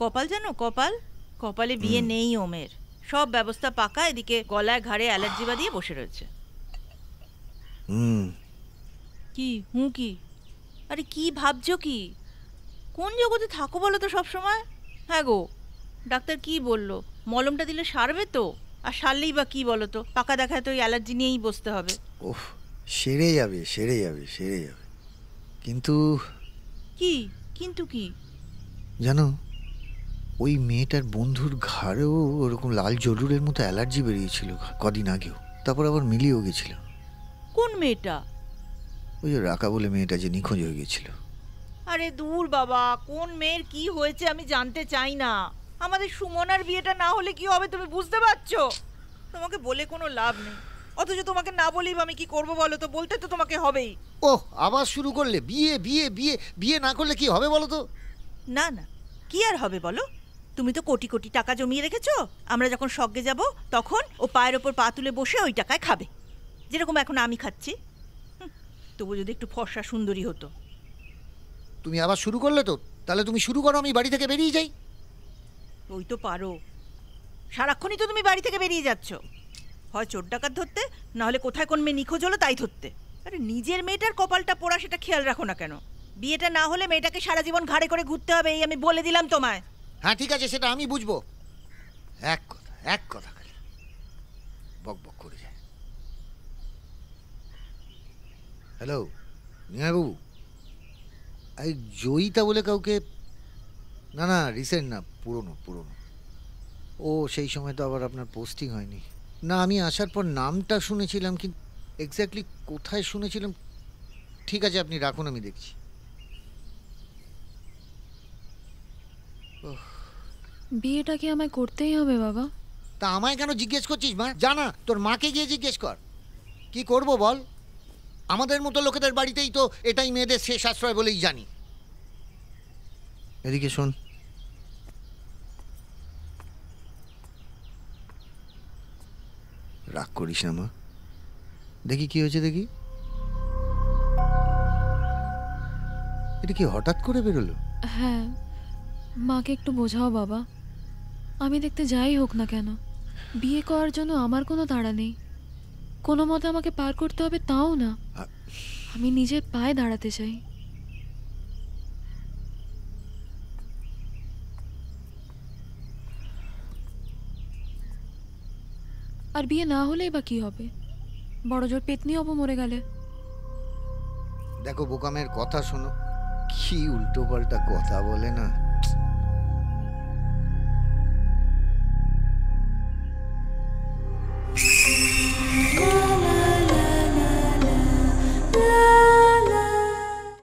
কপাল জানো কপাল কপালে বিয়ে নেই ওমের সব ব্যবস্থা পাকা এদিকে গলায় ঘাড়ে অ্যালার্জি বাদিয়ে বসে রয়েছে কি হুঁ কি আরে কি ভাবছো কি কোন জগতে থাকো বলো তো সবসময় হ্যাঁ গো ডাক্তার কি বলল মলমটা দিলে সারবে তো আর সারলেই বা কি বলো তো পাকা দেখায় তো ওই অ্যালার্জি নিয়েই বসতে হবে ওহ সেরে যাবে সেরে যাবে সেরে যাবে কিন্তু কি কিন্তু কি জানো ওই মেয়েটার বন্ধুর ঘাড়েও ওরকম লাল জরুরের মতো অ্যালার্জি বেরিয়েছিল কদিন আগেও তারপর আবার মিলিয়েও গেছিল কোন মেয়েটা ওই যে রাখা বলে মেয়েটা যে নিখোঁজ হয়ে গেছিল আরে দূর বাবা কোন মেয়ের কি হয়েছে আমি জানতে চাই না আমাদের সুমনার বিয়েটা না হলে কি হবে তুমি বুঝতে পারছো তোমাকে বলে কোনো লাভ নেই অথচ তোমাকে না বলি আমি কি করব বলো তো বলতে তো তোমাকে হবেই ও আবার শুরু করলে বিয়ে বিয়ে বিয়ে বিয়ে না করলে কি হবে বলো তো না না কি আর হবে বলো তুমি তো কোটি কোটি টাকা জমিয়ে রেখেছ আমরা যখন স্বজ্ঞে যাব তখন ও পায়ের ওপর পা তুলে বসে ওই টাকায় খাবে যেরকম এখন আমি খাচ্ছি তবু যদি একটু ফর্সা সুন্দরী হতো তুমি আবার শুরু করলে তো তাহলে তুমি শুরু করো আমি বাড়ি থেকে বেরিয়ে যাই ওই তো পারো সারাক্ষণই তো তুমি বাড়ি থেকে বেরিয়ে যাচ্ছ হয় চোর ডাকাত ধরতে নাহলে কোথায় কোন মেয়ে নিখোঁজ হলো তাই ধরতে আরে নিজের মেয়েটার কপালটা পড়া সেটা খেয়াল রাখো না কেন বিয়েটা না হলে মেয়েটাকে সারা জীবন ঘাড়ে করে ঘুরতে হবে এই আমি বলে দিলাম তোমায় হ্যাঁ ঠিক আছে সেটা আমি বুঝবো এক কথা এক কথা খালি বক বক করে যায় হ্যালো নিহাবাবু এই জয়িতা বলে কাউকে না না রিসেন্ট না পুরনো পুরনো ও সেই সময় তো আবার আপনার পোস্টিং হয়নি না আমি আসার পর নামটা শুনেছিলাম কিন্তু এক্স্যাক্টলি কোথায় শুনেছিলাম ঠিক আছে আপনি রাখুন আমি দেখছি ওহ বিয়েটা কি আমায় করতেই হবে বাবা তা আমায় কেন জিজ্ঞেস করছিস মা জানা তোর মাকে গিয়ে জিজ্ঞেস কর কি করব বল আমাদের মতো লোকেদের বাড়িতেই তো এটাই মেয়েদের শেষ আশ্রয় বলেই জানি এদিকে শোন রাগ করিস না মা দেখি কি হয়েছে দেখি এটা কি হঠাৎ করে বেরোলো হ্যাঁ মাকে একটু বোঝাও বাবা আমি দেখতে যাই হোক না কেন বিয়ে করার জন্য আমার কোনো তাড়া নেই কোনো মতে আমাকে পার করতে হবে তাও না আমি নিজের পায়ে দাঁড়াতে চাই আর বিয়ে না হলেই বা কি হবে বড় জোর পেতনি হবো মরে গেলে দেখো বোকামের কথা শোনো কি উল্টো পাল্টা কথা বলে না